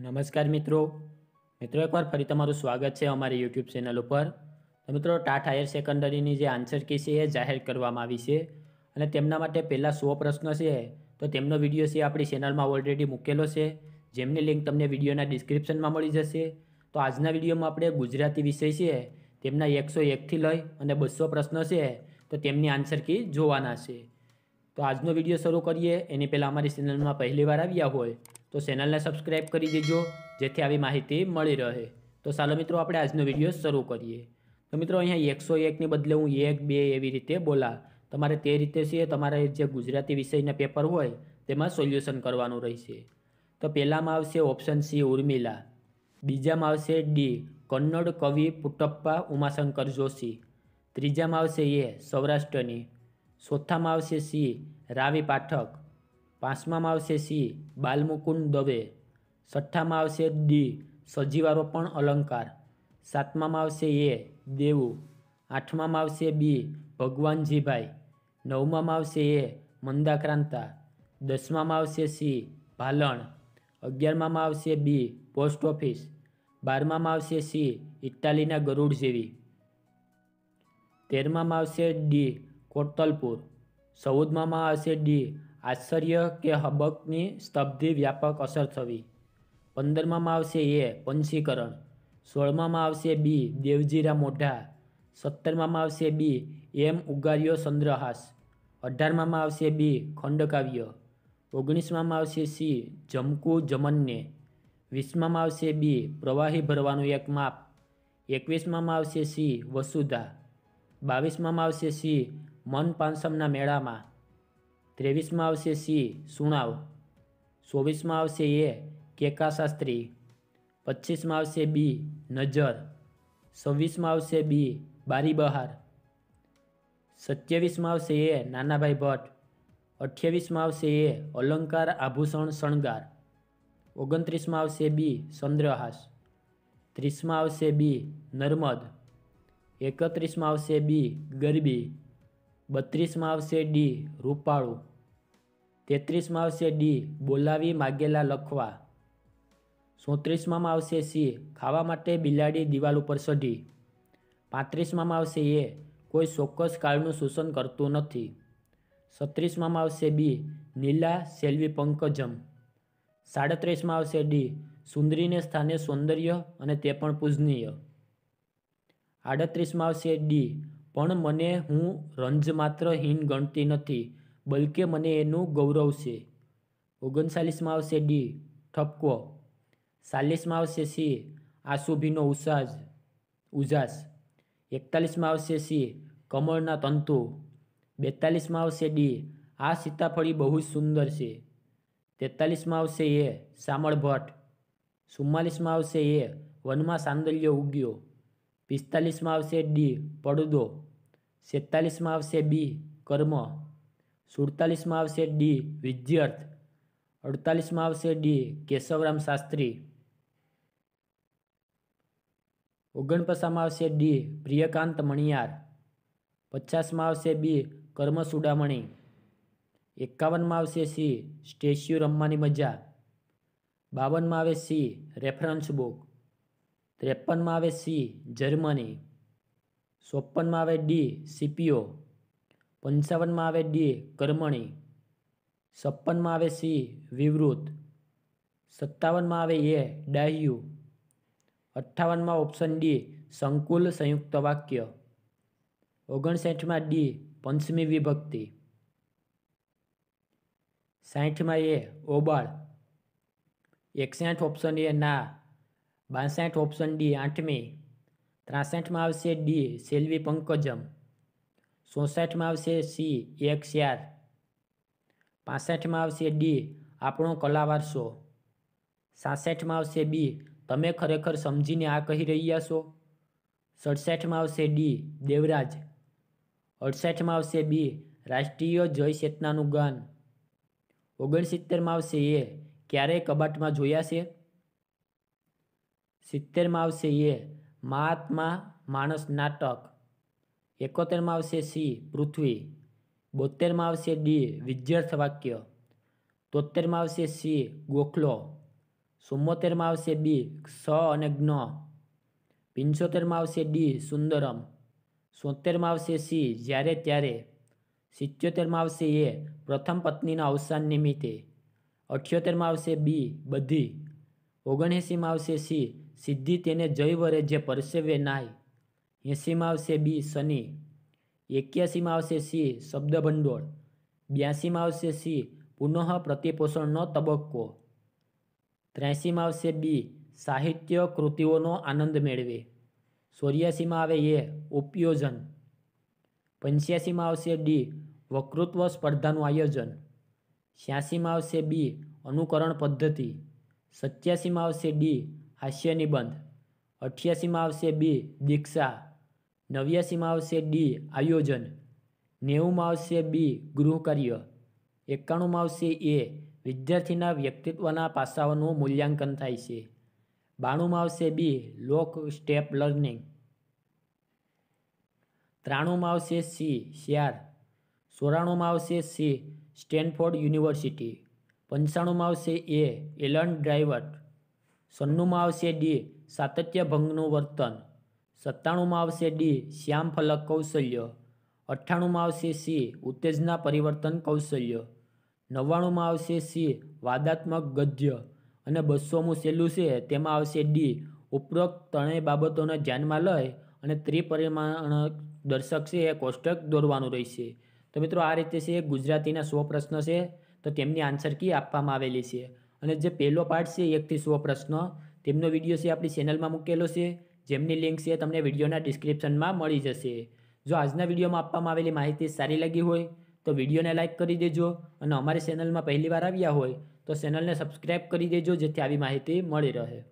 નમસ્કાર મિત્રો મિત્રો એકવાર ફરી તમારું સ્વાગત છે અમારી યુટ્યુબ ચેનલ ઉપર તો મિત્રો ટાટ હાયર સેકન્ડરીની જે આન્સર કી છે એ જાહેર કરવામાં આવી છે અને તેમના માટે પહેલાં સો પ્રશ્ન છે તો તેમનો વિડીયો છે આપણી ચેનલમાં ઓલરેડી મૂકેલો છે જેમની લિંક તમને વિડીયોના ડિસ્ક્રિપ્શનમાં મળી જશે તો આજના વિડીયોમાં આપણે ગુજરાતી વિષય છે તેમના એકસો એકથી લઈ અને બસો પ્રશ્નો છે તો તેમની આન્સર કી જોવાના છે તો આજનો વિડીયો શરૂ કરીએ એની પહેલાં અમારી ચેનલમાં પહેલીવાર આવ્યા હોય તો ચેનલને સબસ્ક્રાઈબ કરી દેજો જેથી આવી માહિતી મળી રહે તો ચાલો મિત્રો આપણે આજનો વિડીયો શરૂ કરીએ તો મિત્રો અહીંયા એકસો એકની બદલે હું એક બે એવી રીતે બોલા તમારે તે રીતે છે તમારે જે ગુજરાતી વિષયના પેપર હોય તેમાં સોલ્યુશન કરવાનું રહેશે તો પહેલાંમાં આવશે ઓપ્શન સી ઉર્મિલા બીજામાં આવશે ડી કન્નડ કવિ પુટપ્પા ઉમાશંકર જોશી ત્રીજામાં આવશે એ સૌરાષ્ટ્રની ચોથામાં આવશે સી રાવી પાઠક પાંચમામાં આવશે સી બાલમુકુંદ દવે છઠ્ઠામાં આવશે ડી સજીવારોપણ અલંકાર સાતમામાં આવશે એ દેવું આઠમામાં આવશે બી ભગવાનજીભાઈ નવમામાં આવશે એ મંદાક્રાંતા દસમામાં આવશે સી ભાલણ અગિયારમામાં આવશે બી પોસ્ટ ઓફિસ બારમામાં આવશે સી ઇટાલીના ગરુડ જેવી તેરમામાં આવશે ડી કોટલપુર સૌદમામાં હશે ડી આશ્ચર્ય કે હબકની સ્તબ્ધિ વ્યાપક અસર થવી પંદરમામાં આવશે એ પંશીકરણ સોળમામાં આવશે બી દેવજીરા મોઢા સત્તરમામાં આવશે બી એમ ઉગાર્યો સંદ્રહાસ અઢારમામાં આવશે બી ખંડકાવ્ય ઓગણીસમામાં આવશે સી જમકુ જમનને વીસમામાં આવશે બી પ્રવાહી ભરવાનું એક માપ એકવીસમામાં આવશે સી વસુધા બાવીસમાં આવશે સી મન પાંસમના મેળામાં ત્રેવીસમાં આવશે સી સુણાવ ચોવીસમાં આવશે એ કેકા શાસ્ત્રી પચીસમાં આવશે બી નજર છવ્વીસમાં આવશે બી બારી બહાર સત્યાવીસમાં આવશે એ નાનાભાઈ ભટ્ટ અઠ્યાવીસમાં આવશે એ અલંકાર આભૂષણ શણગાર ઓગણત્રીસમાં આવશે બી ચંદ્રહાસ ત્રીસમાં આવશે બી નર્મદ એકત્રીસમાં આવશે બી ગરબી બત્રીસમાં આવશે ડી રૂપાળું તેત્રીસમાં આવશે ડી બોલાવી માગેલા લખવા સોત્રીસમાં આવશે સી ખાવા માટે બિલાડી દિવાલ ઉપર ચઢી પાંત્રીસમાં આવશે એ કોઈ ચોક્કસ કાળનું શોષણ કરતું નથી છત્રીસમાં આવશે બી નીલા સેલ્વી પંકજમ સાડત્રીસમાં આવશે ડી સુંદરીને સ્થાને સૌંદર્ય અને તે પણ પૂજનીય આડત્રીસમાં આવશે ડી પણ મને હું રંજ માત્ર હીન ગણતી નથી બલકે મને એનું ગૌરવ છે ઓગણચાલીસમાં આવશે ડી ઠપકો ચાલીસમાં આવશે સી આસુભીનો ઉસાજ ઉજાસ એકતાલીસમાં આવશે સી કમળના તંતુ બેતાલીસમાં આવશે ડી આ સીતાફળી બહુ જ સુંદર છે તેતાલીસમાં આવશે એ સામળ ભટ્ટ ચુમ્માલીસમાં આવશે એ વનમાં સાંદલ્ય ઉગ્યો પિસ્તાલીસમાં આવશે ડી પડદો છેતાલીસમાં આવશે બી કર્મ સુડતાલીસમાં આવશે ડી વિદ્યર્થ અડતાલીસમાં આવશે ડી કેશવરામ શાસ્ત્રી ઓગણપચાસમાં આવશે ડી પ્રિયકાંત મણિયાર પચાસમાં આવશે બી કર્મ સુડામણી એકાવનમાં આવશે સી સ્ટેચ્યુ રમવાની મજા બાવનમાં આવે સી રેફરન્સ બુક ત્રેપનમાં આવે સી જર્મની ચોપનમાં આવે ડી સીપીઓ પંચાવનમાં આવે ડી કર્મણી છપ્પનમાં આવે સી વિવૃત સત્તાવનમાં આવે એ ડાહ્યુ અઠ્ઠાવનમાં ઓપ્શન ડી સંકુલ સંયુક્ત વાક્ય ઓગણસાઠમાં ડી પંચમી વિભક્તિ સાઠમાં એ ઓબાળ એકસાઠ ઓપ્શન એ ના બાસઠ ઓપ્શન ડી આઠમી ત્રાસઠમાં આવશે ડી સેલ્વી પંકજમ ચોસઠમાં આવશે સી એક શ્યાર પાસઠમાં આવશે ડી આપણો કલા વારસો સાસઠમાં આવશે બી તમે ખરેખર સમજીને આ કહી રહ્યા છો સડસઠમાં આવશે ડી દેવરાજ અડસઠમાં આવશે બી રાષ્ટ્રીય જય ચેતનાનું ગાન ઓગણસિત્તેરમાં આવશે એ ક્યારેય કબાટમાં જોયા છે सित्तेर में आ महात्मा मणस नाटक एकोतेर में आी पृथ्वी बोतेर में आी विद्यर्थ वाक्य तोतेर में आी गोखलो चुम्बोतेर में आी स ज्ञ पिंचोतेर में आी सुंदरम सोतेर में आी जयरे तेरे सित्योतेर में आ प्रथम पत्नी अवसान निमित्ते अठ्योतेर में आी बधी ओगणसी में सी સિદ્ધિ તેને જય જે પરસેવે નાય એંસીમાં આવશે બી શનિ એક્યાસીમાં આવશે સી શબ્દભંડોળ ભંડોળ બ્યાસીમાં આવશે સી પુનઃ પ્રતિપોષણનો તબક્કો ત્ર્યાસીમાં આવશે બી સાહિત્ય કૃતિઓનો આનંદ મેળવે સોર્યાસીમાં આવે એ ઉપયોજન પંચ્યાસીમાં આવશે ડી વકૃત્વ સ્પર્ધાનું આયોજન છ્યાસીમાં આવશે બી અનુકરણ પદ્ધતિ સત્યાસીમાં આવશે ડી હાસ્ય નિબંધ અઠ્યાસીમાં આવશે બી દીક્ષા નવ્યાસીમાં આવશે ડી આયોજન નેવુંમાં આવશે બી ગૃહકાર્ય એકાણુંમાં આવશે એ વિદ્યાર્થીના વ્યક્તિત્વના પાસાઓનું મૂલ્યાંકન થાય છે બાણુંમાં આવશે બી લોક સ્ટેપ લર્નિંગ ત્રાણુંમાં આવશે સી શિયાર સોરાણુંમાં આવશે સી સ્ટેનફોર્ડ યુનિવર્સિટી પંચાણુંમાં આવશે એ એલન ડ્રાઈવર સન્નુમાં આવશે ડી સાતત્યભંગનું વર્તન સત્તાણુંમાં આવશે ડી શ્યામફલક કૌશલ્ય અઠ્ઠાણુંમાં આવશે સી ઉત્તેજના પરિવર્તન કૌશલ્ય નવ્વાણુંમાં આવશે સી વાદાત્મક ગદ્ય અને બસોમું છેલ્લું છે તેમાં આવશે ડી ઉપરોક્ત ત્રણેય બાબતોને ધ્યાનમાં લઈ અને ત્રિપરિમાણ દર્શક છે એ કોષ્ટક દોરવાનું રહેશે તો મિત્રો આ રીતે છે ગુજરાતીના સો પ્રશ્ન છે તો તેમની આન્સર કી આપવામાં આવેલી છે અને જે પહેલો પાર્ટ છે એકથી સો પ્રશ્ન તેમનો વિડીયો છે આપણી ચેનલમાં મૂકેલો છે જેમની લિંક છે તમને વિડીયોના ડિસ્ક્રિપ્શનમાં મળી જશે જો આજના વિડીયોમાં આપવામાં આવેલી માહિતી સારી લાગી હોય તો વિડીયોને લાઇક કરી દેજો અને અમારી ચેનલમાં પહેલીવાર આવ્યા હોય તો ચેનલને સબસ્ક્રાઈબ કરી દેજો જેથી આવી માહિતી મળી રહે